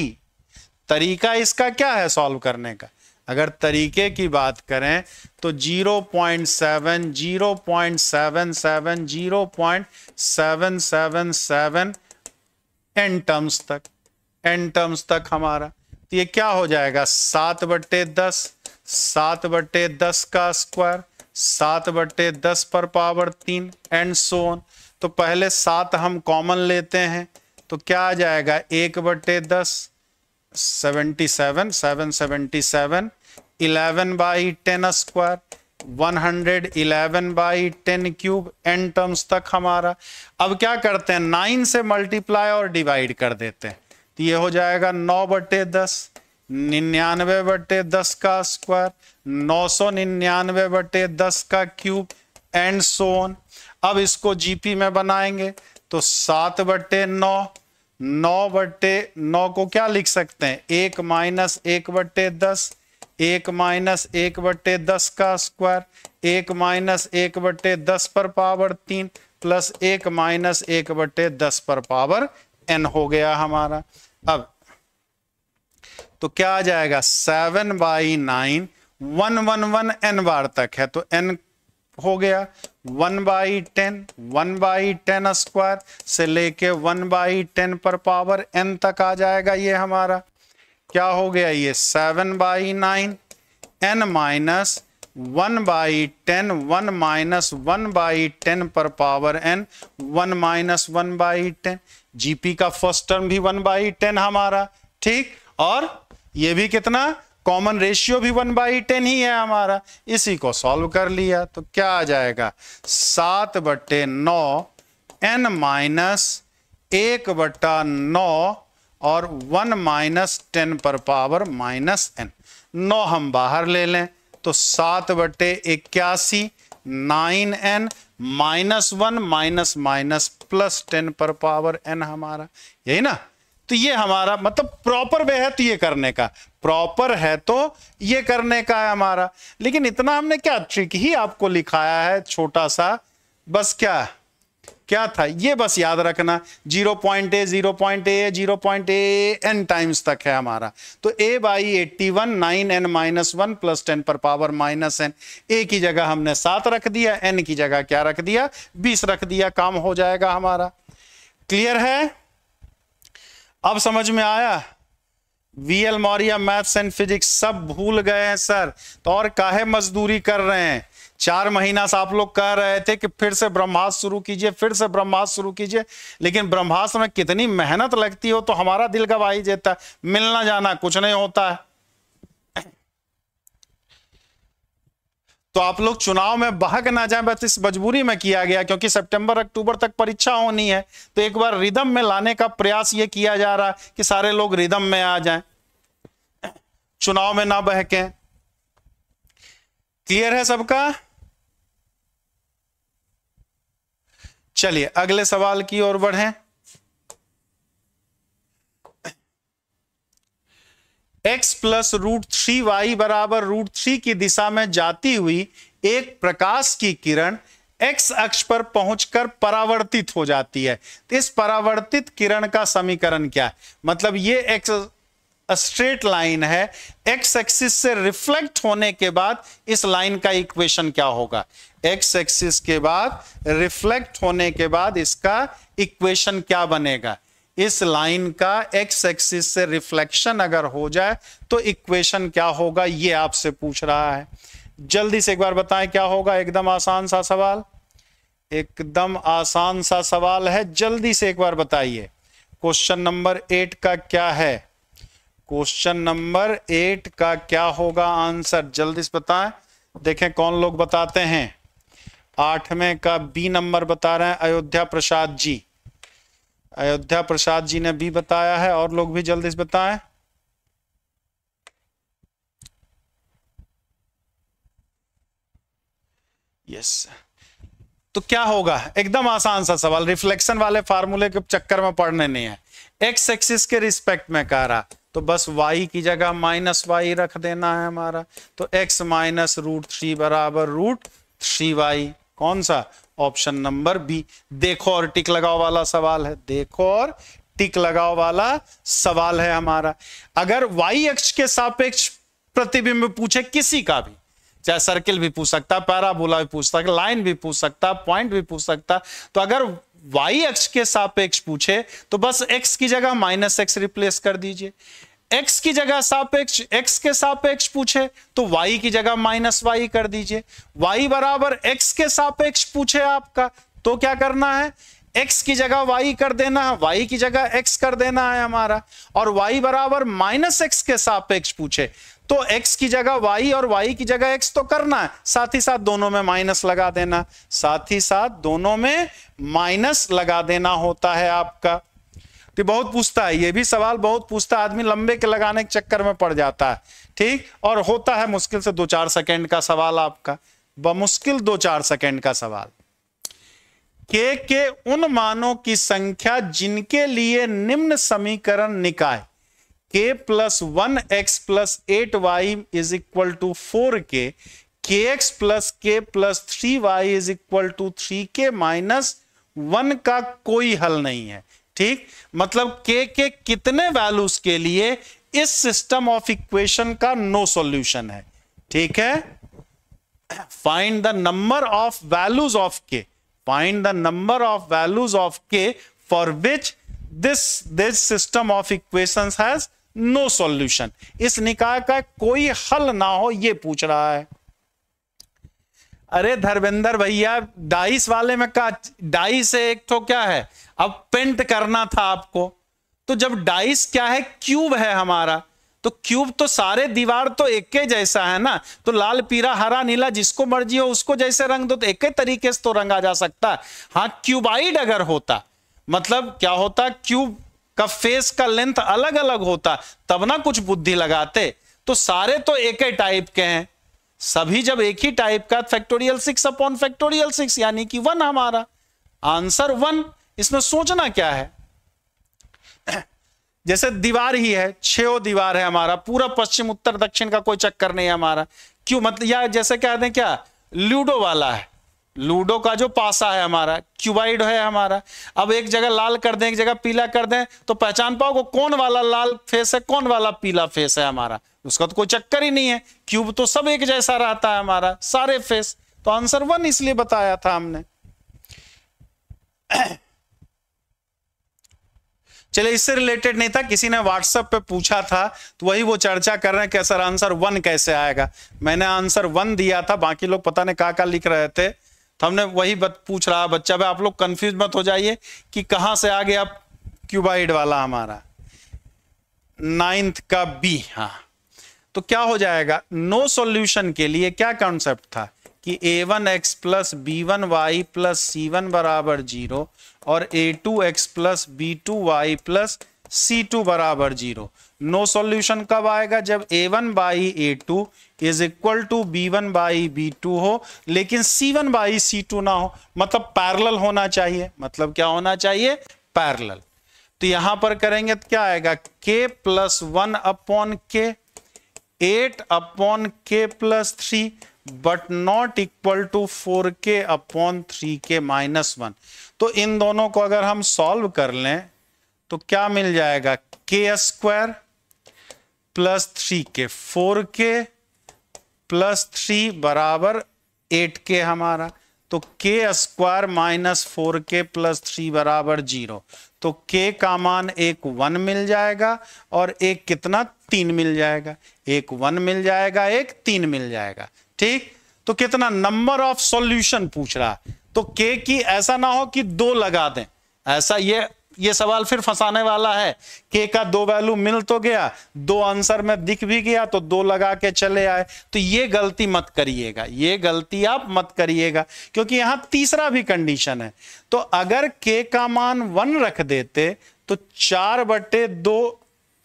तरीका इसका क्या है सॉल्व करने का अगर तरीके की बात करें तो 0.7 0.77 0.777 एन टर्म्स तक एन टर्म्स तक हमारा तो ये क्या हो जाएगा सात बट्टे दस सात बट्टे दस का स्क्वायर सात बट्टे दस पर पावर तीन एंड सोन तो पहले सात हम कॉमन लेते हैं तो क्या आ जाएगा एक बट्टे दस seventy seven seven seventy seven eleven by ten square one hundred eleven by ten cube N terms तक हमारा अब क्या करते हैं नाइन से मल्टीप्लाई और डिवाइड कर देते हैं तो ये हो जाएगा नौ बटे दस निन्यानवे बटे दस का स्क्वायर नौ सौ निन्यानवे बटे दस का क्यूब एंड सोन अब इसको जीपी में बनाएंगे तो सात बटे नौ नौ बटे नौ को क्या लिख सकते हैं एक माइनस एक बटे दस एक माइनस एक बटे दस का स्क्वायर एक माइनस एक बटे दस पर पावर तीन प्लस एक माइनस एक बटे दस पर पावर एन हो गया हमारा अब तो क्या आ जाएगा seven by nine one one one N बार तक है तो एन हो गया one by ten one by ten square से लेके वन बाई टेन पर पावर एन तक आ जाएगा ये हमारा क्या हो गया ये seven by nine N minus one by ten one minus one by ten पर power N one minus one by ten GP का फर्स्ट टर्म भी वन बाई टेन हमारा ठीक और ये भी कितना कॉमन रेशियो भी वन बाई टेन ही है हमारा इसी को सॉल्व कर लिया तो क्या आ जाएगा सात बट्टे नौ एन माइनस एक बट्टा नौ और वन माइनस टेन पर पावर माइनस एन नौ हम बाहर ले लें तो सात बटे इक्यासी nine N minus one minus minus plus ten पर पावर एन हमारा यही ना तो ये हमारा मतलब प्रॉपर वे है तो ये करने का प्रॉपर है तो ये करने का है हमारा लेकिन इतना हमने क्या ट्रिक ही आपको लिखाया है छोटा सा बस क्या है क्या था ये बस याद रखना zero point A zero point A zero point A N times तक है हमारा तो A by eighty one nine N minus one plus ten पर पावर माइनस एन ए की जगह हमने सात रख दिया एन की जगह क्या रख दिया बीस रख दिया काम हो जाएगा हमारा क्लियर है अब समझ में आया VL Maurya maths and physics सब भूल गए हैं सर तो और काहे मजदूरी कर रहे हैं चार महीना से आप लोग कह रहे थे कि फिर से ब्रह्मास्त्र शुरू कीजिए फिर से ब्रह्मास्त्र शुरू कीजिए लेकिन ब्रह्मास्त्र में कितनी मेहनत लगती हो तो हमारा दिल गवाही देता है मिलना जाना कुछ नहीं होता है तो आप लोग चुनाव में बहक ना जाए बस इस मजबूरी में किया गया क्योंकि सितंबर अक्टूबर तक परीक्षा होनी है तो एक बार रिदम में लाने का प्रयास ये किया जा रहा है कि सारे लोग रिदम में आ जाएं चुनाव में ना बहकें क्लियर है सबका चलिए अगले सवाल की ओर बढ़ें x plus root three y बराबर रूट थ्री की दिशा में जाती हुई एक प्रकाश की किरण x अक्ष पर पहुंचकर परावर्तित हो जाती है तो इस परावर्तित किरण का समीकरण क्या है मतलब ये x स्ट्रेट लाइन है एक्स एक्सिस से रिफ्लेक्ट होने के बाद इस लाइन का इक्वेशन क्या होगा एक्स एक्सिस के बाद रिफ्लेक्ट होने के बाद इसका इक्वेशन क्या बनेगा इस लाइन का एक्स एक्सिस से रिफ्लेक्शन अगर हो जाए तो इक्वेशन क्या होगा ये आपसे पूछ रहा है जल्दी से एक बार बताएं क्या होगा एकदम आसान सा सवाल एकदम आसान सा सवाल है जल्दी से एक बार बताइए क्वेश्चन नंबर एट का क्या है क्वेश्चन नंबर एट का क्या होगा आंसर जल्दी से बताएं देखें कौन लोग बताते हैं आठवें का बी नंबर बता रहे हैं अयोध्या प्रसाद जी अयोध्या प्रसाद जी ने बी बताया है और लोग भी जल्दी से बताएं यस तो क्या होगा एकदम आसान सा सवाल रिफ्लेक्शन वाले फार्मूले के चक्कर में पढ़ने नहीं है एक्स एक्सिस के रिस्पेक्ट में कह रहा तो बस वाई की जगह माइनस वाई रख देना है हमारा तो एक्स माइनस रूट थ्री बराबर रूट थ्री वाई कौन सा ऑप्शन नंबर बी देखो और टिक लगाओ वाला सवाल है देखो और टिक लगाओ वाला सवाल है हमारा अगर y अक्ष के सापेक्ष प्रतिबिंब पूछे किसी का भी चाहे सर्किल भी पूछ सकता पैराबोला भी पूछ सकता लाइन भी पूछ सकता पॉइंट भी पूछ सकता तो अगर वाई एक्स के सापेक्ष पूछे तो बस एक्स की जगह माइनस एक्स रिप्लेस कर दीजिए एक्स की जगह सापेक्ष एक्स के सापेक्ष पूछे तो वाई की जगह माइनस वाई कर दीजिए वाई बराबर एक्स के सापेक्ष पूछे आपका तो क्या करना है x की जगह y कर देना है y की जगह x कर देना है हमारा और y बराबर माइनस एक्स के सापेक्ष पूछे तो x की जगह y और y की जगह x तो करना है साथ ही साथ दोनों में माइनस लगा देना साथ ही साथ दोनों में माइनस लगा देना होता है आपका तो बहुत पूछता है ये भी सवाल बहुत पूछता है आदमी लंबे के लगाने के चक्कर में पड़ जाता है ठीक और होता है मुश्किल से दो चार सेकेंड का सवाल आपका बमुश्किल दो चार सेकेंड का सवाल के के उन मानों की संख्या जिनके लिए निम्न समीकरण निकाय k plus one x plus eight y is equal to four k k x plus k plus three y is equal to three k minus one का कोई हल नहीं है ठीक मतलब के के कितने वैल्यूज के लिए इस सिस्टम ऑफ इक्वेशन का नो सॉल्यूशन है ठीक है find the number of values of k Find the number of values of k for which this this system of equations has no solution. इस निकाय का कोई हल ना हो ये पूछ रहा है अरे धर्मेंद्र भैया डाइस वाले में का डाइस एक तो क्या है अब पेंट करना था आपको तो जब डाइस क्या है क्यूब है हमारा तो क्यूब तो सारे दीवार तो एक के जैसा है ना तो लाल पीरा हरा नीला जिसको मर्जी हो उसको जैसे रंग दो तो एक तरीके से तो रंगा जा सकता है हाँ क्यूबाइड अगर होता मतलब क्या होता क्यूब का फेस का लेंथ अलग अलग होता तब ना कुछ बुद्धि लगाते तो सारे तो एक ही टाइप के हैं सभी जब एक ही टाइप का factorial six upon factorial six यानी कि वन हमारा आंसर वन इसमें सोचना क्या है जैसे दीवार ही है छो दीवार है हमारा पूरा पश्चिम उत्तर दक्षिण का कोई चक्कर नहीं है हमारा क्यों मतलब या जैसे कह दें क्या लूडो वाला है लूडो का जो पासा है हमारा क्यूबाइड है हमारा अब एक जगह लाल कर दें एक जगह पीला कर दें तो पहचान पाओगे कौन वाला लाल फेस है कौन वाला पीला फेस है हमारा उसका तो कोई चक्कर ही नहीं है क्यूब तो सब एक जैसा रहता है हमारा सारे फेस तो आंसर वन इसलिए बताया था हमने चलिए इससे रिलेटेड नहीं था किसी ने व्हाट्सएप पे पूछा था तो वही वो चर्चा कर रहे हैं कि सर आंसर वन कैसे आएगा मैंने आंसर वन दिया था बाकी लोग पता नहीं कहा का लिख रहे थे तो हमने वही बत, पूछ रहा बच्चा भाई आप लोग कंफ्यूज मत हो जाइए कि कहां से आ गया क्यूबाइड वाला हमारा नाइन्थ का बी हाँ तो क्या हो जाएगा नो no सोल्यूशन के लिए क्या कॉन्सेप्ट था कि a one x plus b one y plus c one बराबर जीरो और ए two x plus b two y plus c two बराबर जीरो नो सॉल्यूशन कब आएगा जब a one by a two is equal to b one by b two हो लेकिन c one by c two ना हो मतलब पैरल होना चाहिए मतलब क्या होना चाहिए पैरल तो यहां पर करेंगे तो क्या आएगा k plus one upon k eight upon k plus three but not equal to four k upon three k minus one तो इन दोनों को अगर हम सॉल्व कर लें तो क्या मिल जाएगा k square plus three k four k plus three बराबर एट के हमारा तो k square minus four k plus three बराबर जीरो तो के का मान एक वन मिल जाएगा और एक कितना तीन मिल जाएगा एक वन मिल जाएगा एक तीन मिल जाएगा ठीक तो कितना नंबर ऑफ सॉल्यूशन पूछ रहा है तो के की ऐसा ना हो कि दो लगा दें ऐसा ये ये सवाल फिर फंसाने वाला है के का दो वैल्यू मिल तो गया दो आंसर में दिख भी गया तो दो लगा के चले आए तो ये गलती मत करिएगा ये गलती आप मत करिएगा क्योंकि यहां तीसरा भी कंडीशन है तो अगर के का मान वन रख देते तो चार बटे दो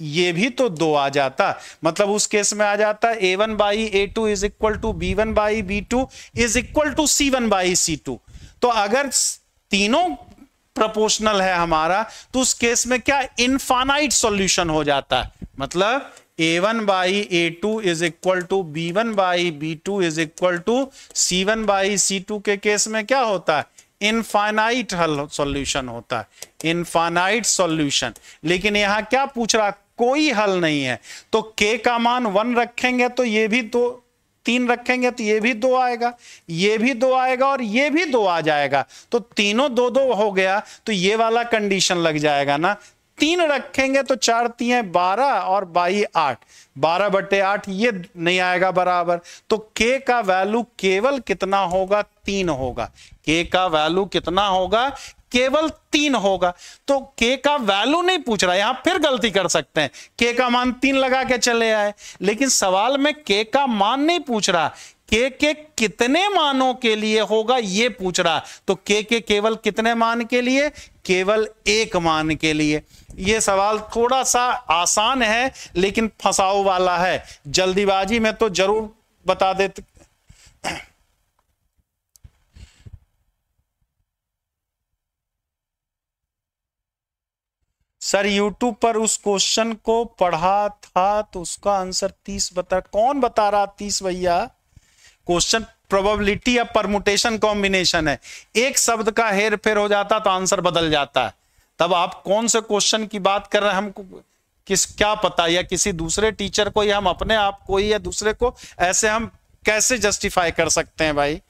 ये भी तो दो आ जाता मतलब उस केस में आ जाता a one by a two is equal to b one by b two is equal to c one by c two तो अगर तीनों प्रोपोर्शनल है हमारा तो उस केस में क्या इनफाइनाइट सॉल्यूशन हो जाता है मतलब a one by a two is equal to b one by b two is equal to c one by c two के केस में क्या होता है इनफाइनाइट हल सॉल्यूशन होता है इनफाइनाइट सॉल्यूशन लेकिन यहां क्या पूछ रहा कोई हल नहीं है तो के का मान वन रखेंगे तो ये भी दो तीन रखेंगे तो ये भी दो आएगा ये भी दो आएगा और ये भी दो आ जाएगा तो तीनों दो दो हो गया तो ये वाला कंडीशन लग जाएगा ना तीन रखेंगे तो चार तीन बारह और बाई आठ बारह बटे आठ ये नहीं आएगा बराबर तो के का वैल्यू केवल कितना होगा तीन होगा k का वैल्यू कितना होगा केवल तीन होगा तो k का वैल्यू नहीं पूछ रहा यहां फिर गलती कर सकते हैं के का मान तीन लगा के चले आए लेकिन सवाल में के का मान नहीं पूछ रहा के के कितने मानों के लिए होगा ये पूछ रहा तो k के केवल कितने मान के लिए केवल एक मान के लिए ये सवाल थोड़ा सा आसान है लेकिन फंसाओ वाला है जल्दीबाजी में तो जरूर बता देते सर यूट्यूब पर उस क्वेश्चन को पढ़ा था तो उसका आंसर तीस बता कौन बता रहा तीस भैया क्वेश्चन प्रोबेबिलिटी या परमुटेशन कॉम्बिनेशन है एक शब्द का हेर फेर हो जाता तो आंसर बदल जाता है तब आप कौन से क्वेश्चन की बात कर रहे हैं हमको किस क्या पता या किसी दूसरे टीचर को या हम अपने आप को ही या दूसरे को ऐसे हम कैसे जस्टिफाई कर सकते हैं भाई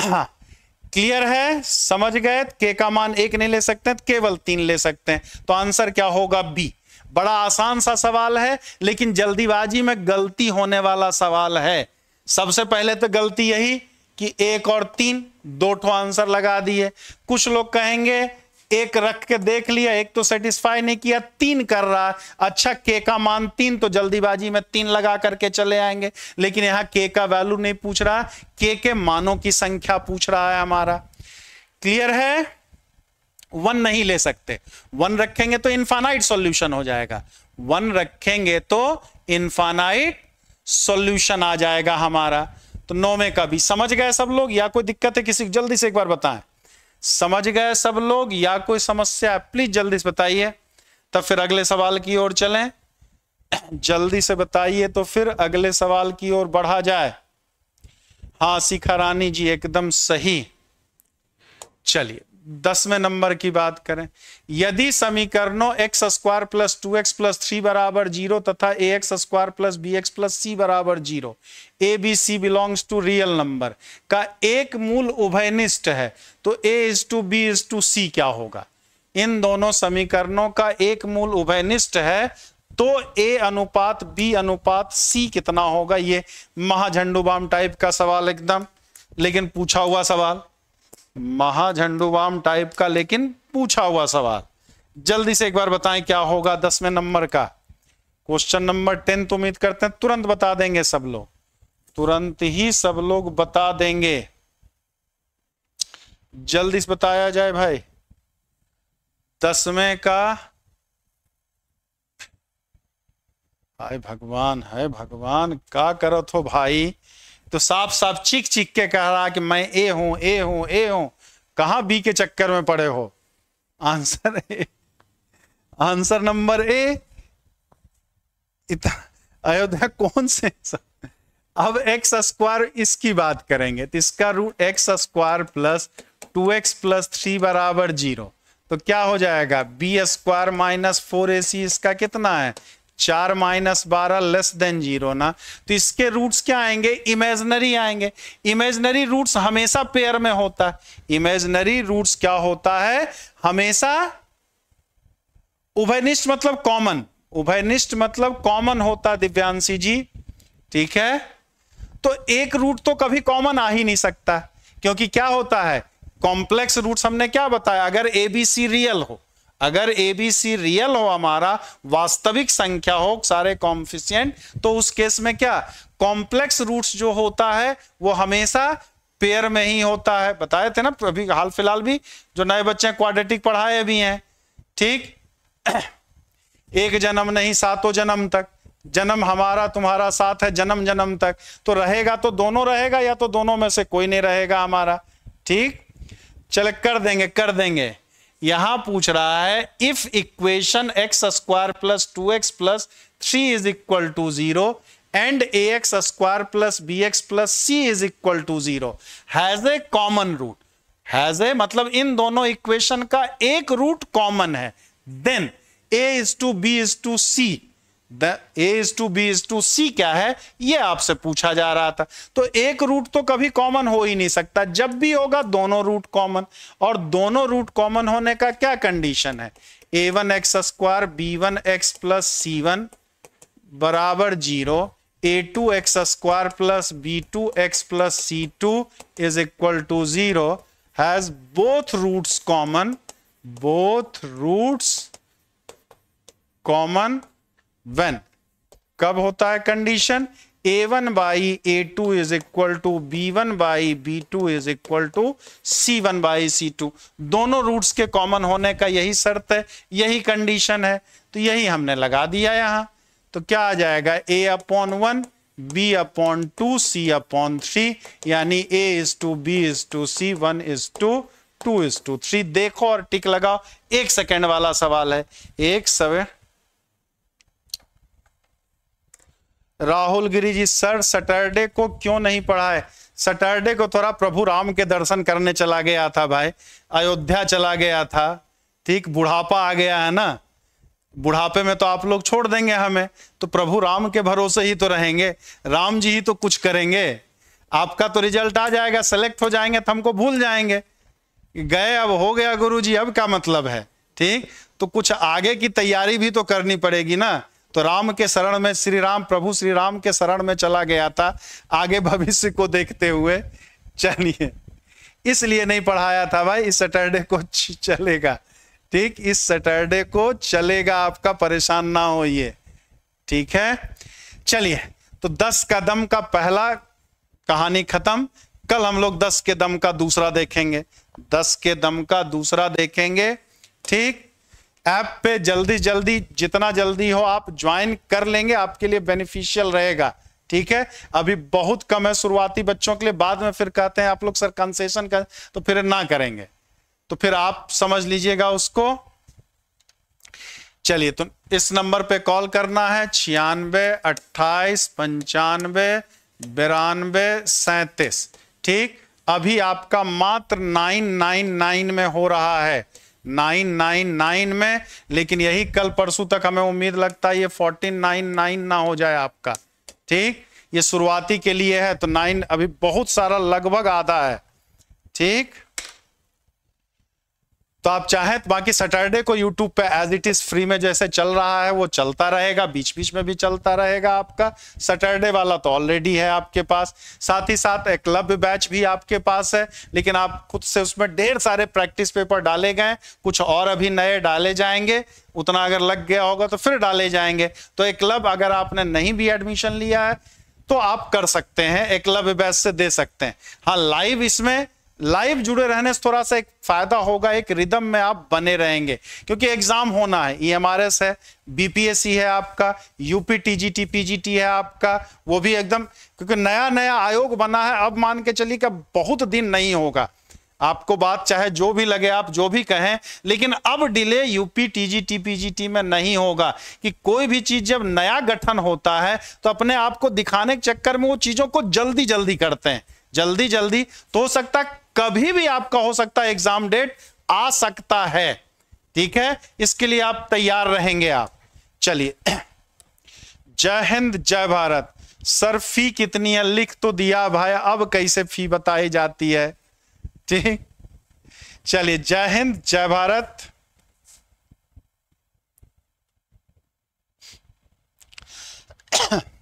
क्लियर है समझ गए के का मान एक नहीं ले सकते केवल तीन ले सकते हैं तो आंसर क्या होगा बी बड़ा आसान सा सवाल है लेकिन जल्दीबाजी में गलती होने वाला सवाल है सबसे पहले तो गलती यही कि एक और तीन दो ठो आंसर लगा दिए कुछ लोग कहेंगे एक रख के देख लिया एक तो सेटिस्फाई नहीं किया तीन कर रहा अच्छा के का मान तीन तो जल्दीबाजी में तीन लगा करके चले आएंगे लेकिन यहां के का वैल्यू नहीं पूछ रहा के के मानों की संख्या पूछ रहा है हमारा क्लियर है वन नहीं ले सकते वन रखेंगे तो इन्फानाइट सॉल्यूशन हो जाएगा वन रखेंगे तो इन्फानाइट सॉल्यूशन आ जाएगा हमारा तो नौवे का भी समझ गए सब लोग या कोई दिक्कत है किसी जल्दी से एक बार बताएं समझ गए सब लोग या कोई समस्या है प्लीज जल्दी से बताइए तब फिर अगले सवाल की ओर चलें जल्दी से बताइए तो फिर अगले सवाल की ओर बढ़ा जाए हाँ शिखा रानी जी एकदम सही चलिए दसवें नंबर की बात करें यदि समीकरणों x square plus two x plus three बराबर जीरो तथा a x square plus b x plus c बराबर zero a b c belongs to real number का एक मूल उभयनिष्ठ है तो a is to b is to c क्या होगा इन दोनों समीकरणों का एक मूल उभयनिष्ठ है तो ए अनुपात बी अनुपात सी कितना होगा ये महाझंडूबाम टाइप का सवाल एकदम लेकिन पूछा हुआ सवाल महाझंडुबाम टाइप का लेकिन पूछा हुआ सवाल जल्दी से एक बार बताएं क्या होगा दसवें नंबर का क्वेश्चन नंबर टेन तो उम्मीद करते हैं तुरंत बता देंगे सब लोग तुरंत ही सब लोग बता देंगे जल्दी से बताया जाए भाई दसवें का हाय भगवान है भगवान का करो थो तो भाई तो साफ साफ चीख चीख के कह रहा कि मैं ए हूं ए हूं ए हूं कहा बी के चक्कर में पड़े हो answer a answer number a Ayodhya कौन से अब एक्स स्क्वायर इसकी बात करेंगे तो इसका root x square plus two x plus three बराबर जीरो तो क्या हो जाएगा b square minus four a c इसका कितना है चार माइनस बारह लेस देन जीरो ना तो इसके रूट्स क्या आएंगे इमेजनरी आएंगे इमेजनरी रूट्स हमेशा पेयर में होता है इमेजनरी रूट्स क्या होता है हमेशा उभयनिष्ठ मतलब कॉमन उभयनिष्ठ मतलब कॉमन होता दिव्यांशी जी ठीक है तो एक रूट तो कभी कॉमन आ ही नहीं सकता क्योंकि क्या होता है कॉम्प्लेक्स रूट्स हमने क्या बताया अगर एबीसी रियल हो अगर ए बी सी रियल हो हमारा वास्तविक संख्या हो सारे कॉम्फिशियंट तो उस केस में क्या कॉम्प्लेक्स रूट्स जो होता है वो हमेशा पेयर में ही होता है बताए थे ना अभी हाल फिलहाल भी जो नए बच्चे क्वाड्रेटिक पढ़ाए भी हैं ठीक एक जन्म नहीं सातों जन्म तक जन्म हमारा तुम्हारा साथ है जन्म जन्म तक तो रहेगा तो दोनों रहेगा या तो दोनों में से कोई नहीं रहेगा हमारा ठीक चल कर देंगे कर देंगे यहां पूछ रहा है if equation x square plus two x plus three is equal to zero and a x square plus b x plus c is equal to zero has a common root has a मतलब इन दोनों equation का एक root common है then a is to b is to c the a is to b is to c क्या है ये आपसे पूछा जा रहा था तो एक रूट तो कभी कॉमन हो ही नहीं सकता जब भी होगा दोनों रूट कॉमन और दोनों रूट कॉमन होने का क्या कंडीशन है a one x square b one x plus c one बराबर zero a two x square plus b two x plus c two is equal to zero has both roots common both roots common when कब होता है condition a one by a two is equal to b one by b two is equal to c one by c two दोनों roots के common होने का यही शर्त है यही कंडीशन है तो यही हमने लगा दिया यहां तो क्या आ जाएगा a upon one b upon two c upon three यानी a is to b is to c one is to two is to three देखो और टिक लगाओ एक सेकेंड वाला सवाल है एक second Rahul Giri ji sir Saturday को क्यों नहीं पढ़ा है सैटरडे को थोड़ा प्रभु राम के दर्शन करने चला गया था भाई अयोध्या चला गया था ठीक बुढ़ापा आ गया है ना बुढ़ापे में तो आप लोग छोड़ देंगे हमें तो प्रभु राम के भरोसे ही तो रहेंगे राम जी ही तो कुछ करेंगे आपका तो रिजल्ट आ जाएगा सेलेक्ट हो जाएंगे तो हमको भूल जाएंगे गए अब हो गया गुरु जी अब क्या मतलब है ठीक तो कुछ आगे की तैयारी भी तो करनी पड़ेगी ना तो राम के शरण में श्री राम प्रभु श्री राम के शरण में चला गया था आगे भविष्य को देखते हुए चलिए इसलिए नहीं पढ़ाया था भाई इस सैटरडे को चलेगा ठीक इस सैटरडे को चलेगा आपका परेशान ना हो ये ठीक है चलिए तो दस का दम का पहला कहानी खत्म कल हम लोग दस के दम का दूसरा देखेंगे दस के दम का दूसरा देखेंगे ठीक ऐप पे जल्दी जल्दी जितना जल्दी हो आप ज्वाइन कर लेंगे आपके लिए बेनिफिशियल रहेगा ठीक है अभी बहुत कम है शुरुआती बच्चों के लिए बाद में फिर कहते हैं आप लोग सर कंसेशन कर तो फिर ना करेंगे तो फिर आप समझ लीजिएगा उसको चलिए तो इस नंबर पे कॉल करना है छियानवे अट्ठाईस पंचानवे बिरानवे सैतीस ठीक अभी आपका मात्र नाइन नाइन नाइन में हो रहा है नाइन नाइन नाइन में लेकिन यही कल परसों तक हमें उम्मीद लगता है ये फोर्टीन नाइन नाइन ना हो जाए आपका ठीक ये शुरुआती के लिए है तो नाइन अभी बहुत सारा लगभग आधा है ठीक तो आप चाहें तो बाकी सैटरडे को यूट्यूब पे एज इट इज फ्री में जैसे चल रहा है वो चलता रहेगा बीच बीच में भी चलता रहेगा आपका सैटरडे वाला तो ऑलरेडी है आपके पास साथ ही साथ एक क्लब बैच भी आपके पास है लेकिन आप खुद से उसमें ढेर सारे प्रैक्टिस पेपर डाले गए कुछ और अभी नए डाले जाएंगे उतना अगर लग गया होगा तो फिर डाले जाएंगे तो एक क्लब अगर आपने नहीं भी एडमिशन लिया है तो आप कर सकते हैं एक क्लब बैच से दे सकते हैं हाँ लाइव इसमें लाइव जुड़े रहने से थोड़ा सा एक फायदा होगा एक रिदम में आप बने रहेंगे क्योंकि एग्जाम होना है ईएमआरएस e है बीपीएससी है आपका यूपी टीजीटी पीजीटी है आपका वो भी एकदम क्योंकि नया नया आयोग बना है अब मान के चलिए कि बहुत दिन नहीं होगा आपको बात चाहे जो भी लगे आप जो भी कहें लेकिन अब डिले यूपी टीजीटी पीजीटी में नहीं होगा कि कोई भी चीज जब नया गठन होता है तो अपने आप को दिखाने के चक्कर में वो चीजों को जल्दी जल्दी करते हैं जल्दी जल्दी तो हो सकता है कभी भी आपका हो सकता है एग्जाम डेट आ सकता है ठीक है इसके लिए आप तैयार रहेंगे आप चलिए जय हिंद जय भारत सर फी कितनी है लिख तो दिया भाई अब कैसे फी बताई जाती है ठीक चलिए जय हिंद जय भारत